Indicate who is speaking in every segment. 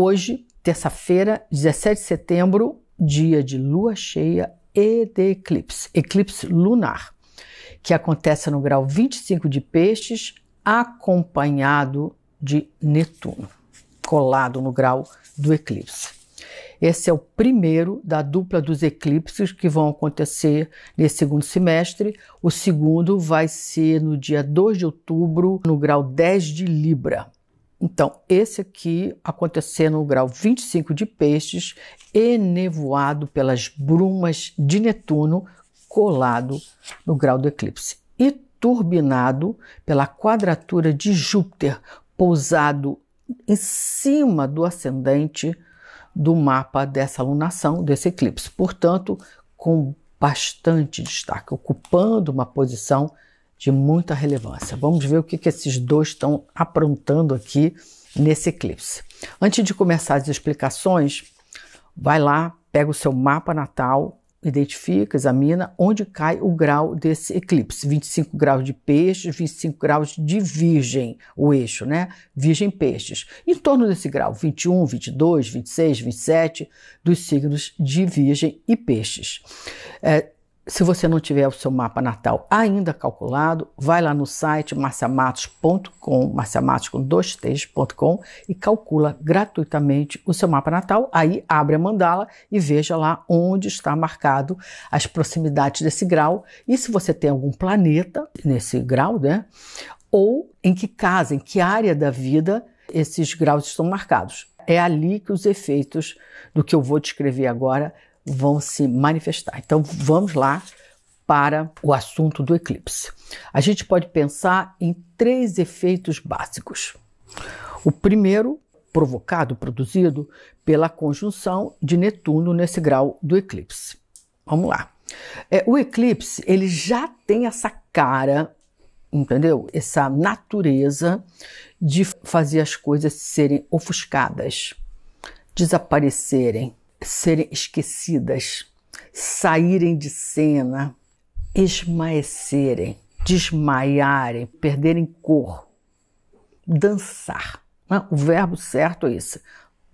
Speaker 1: hoje, terça-feira, 17 de setembro, dia de lua cheia e de eclipse, eclipse lunar, que acontece no grau 25 de Peixes, acompanhado de Netuno, colado no grau do eclipse. Esse é o primeiro da dupla dos eclipses que vão acontecer nesse segundo semestre. O segundo vai ser no dia 2 de outubro, no grau 10 de Libra. Então, esse aqui acontecendo no grau 25 de peixes, enevoado pelas brumas de Netuno, colado no grau do eclipse. E turbinado pela quadratura de Júpiter, pousado em cima do ascendente do mapa dessa alunação, desse eclipse. Portanto, com bastante destaque, ocupando uma posição de muita relevância. Vamos ver o que, que esses dois estão aprontando aqui nesse eclipse. Antes de começar as explicações, vai lá, pega o seu mapa natal, identifica, examina onde cai o grau desse eclipse. 25 graus de peixes, 25 graus de virgem, o eixo, né? Virgem peixes. Em torno desse grau, 21, 22, 26, 27, dos signos de virgem e peixes. É, se você não tiver o seu mapa natal ainda calculado, vai lá no site marciamatos.com, marciamatos e calcula gratuitamente o seu mapa natal. Aí abre a mandala e veja lá onde está marcado as proximidades desse grau e se você tem algum planeta nesse grau, né? Ou em que casa, em que área da vida esses graus estão marcados. É ali que os efeitos do que eu vou descrever agora vão se manifestar. Então vamos lá para o assunto do eclipse. A gente pode pensar em três efeitos básicos. O primeiro, provocado, produzido pela conjunção de Netuno nesse grau do eclipse. Vamos lá. É, o eclipse ele já tem essa cara, entendeu? Essa natureza de fazer as coisas serem ofuscadas, desaparecerem, serem esquecidas, saírem de cena, esmaecerem, desmaiarem, perderem cor, dançar. Né? O verbo certo é esse.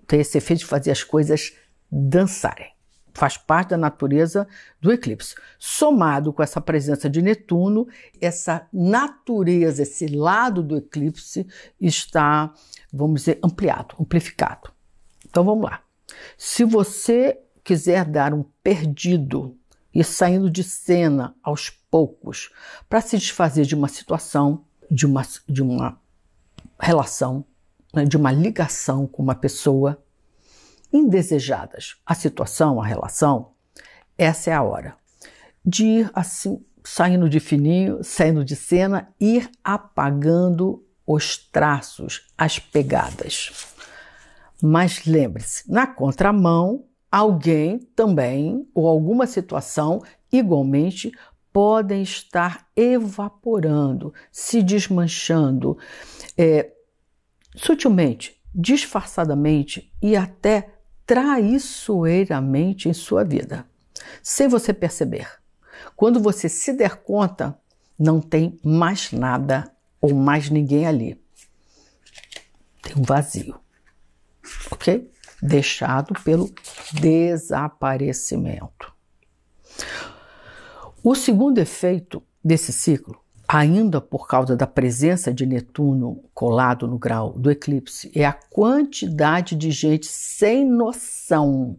Speaker 1: Tem esse efeito de fazer as coisas dançarem. Faz parte da natureza do eclipse. Somado com essa presença de Netuno, essa natureza, esse lado do eclipse está, vamos dizer, ampliado, amplificado. Então vamos lá. Se você quiser dar um perdido e saindo de cena aos poucos para se desfazer de uma situação, de uma, de uma relação, né, de uma ligação com uma pessoa, indesejadas a situação, a relação, essa é a hora de ir assim, saindo de fininho, saindo de cena, ir apagando os traços, as pegadas. Mas lembre-se, na contramão, alguém também ou alguma situação igualmente podem estar evaporando, se desmanchando, é, sutilmente, disfarçadamente e até traiçoeiramente em sua vida, sem você perceber. Quando você se der conta, não tem mais nada ou mais ninguém ali. Tem um vazio ok? Deixado pelo desaparecimento. O segundo efeito desse ciclo, ainda por causa da presença de Netuno colado no grau do eclipse, é a quantidade de gente sem noção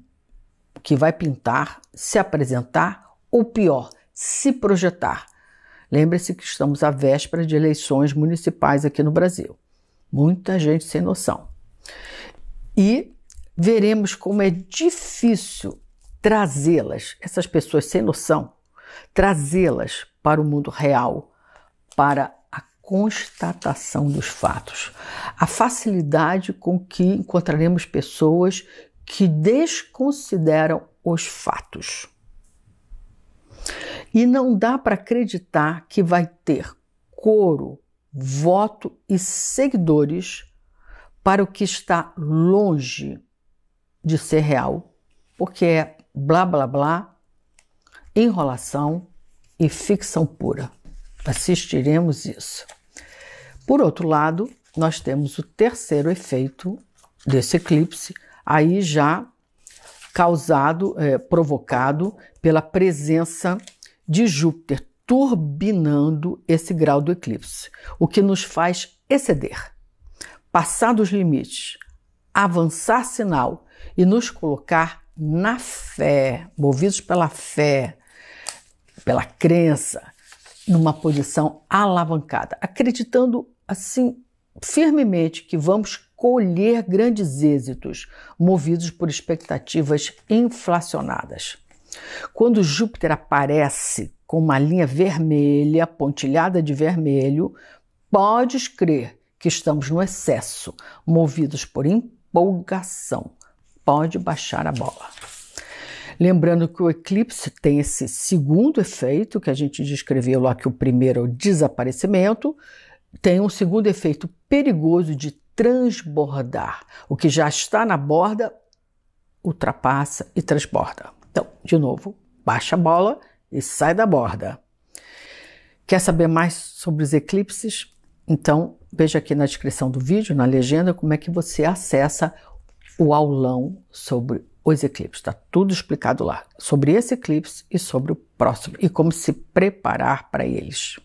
Speaker 1: que vai pintar, se apresentar ou pior, se projetar. Lembre-se que estamos à véspera de eleições municipais aqui no Brasil. Muita gente sem noção. E veremos como é difícil trazê-las, essas pessoas sem noção, trazê-las para o mundo real, para a constatação dos fatos. A facilidade com que encontraremos pessoas que desconsideram os fatos. E não dá para acreditar que vai ter coro, voto e seguidores para o que está longe de ser real, porque é blá blá blá, enrolação e ficção pura. Assistiremos isso. Por outro lado, nós temos o terceiro efeito desse eclipse, aí já causado, é, provocado pela presença de Júpiter turbinando esse grau do eclipse, o que nos faz exceder passar dos limites, avançar sinal e nos colocar na fé, movidos pela fé, pela crença, numa posição alavancada, acreditando assim firmemente que vamos colher grandes êxitos, movidos por expectativas inflacionadas. Quando Júpiter aparece com uma linha vermelha, pontilhada de vermelho, podes crer que estamos no excesso, movidos por empolgação. Pode baixar a bola. Lembrando que o eclipse tem esse segundo efeito que a gente descreveu lá que o primeiro é o desaparecimento, tem um segundo efeito perigoso de transbordar. O que já está na borda ultrapassa e transborda. Então, de novo, baixa a bola e sai da borda. Quer saber mais sobre os eclipses? Então, Veja aqui na descrição do vídeo, na legenda, como é que você acessa o aulão sobre os eclipses. Está tudo explicado lá sobre esse eclipse e sobre o próximo e como se preparar para eles.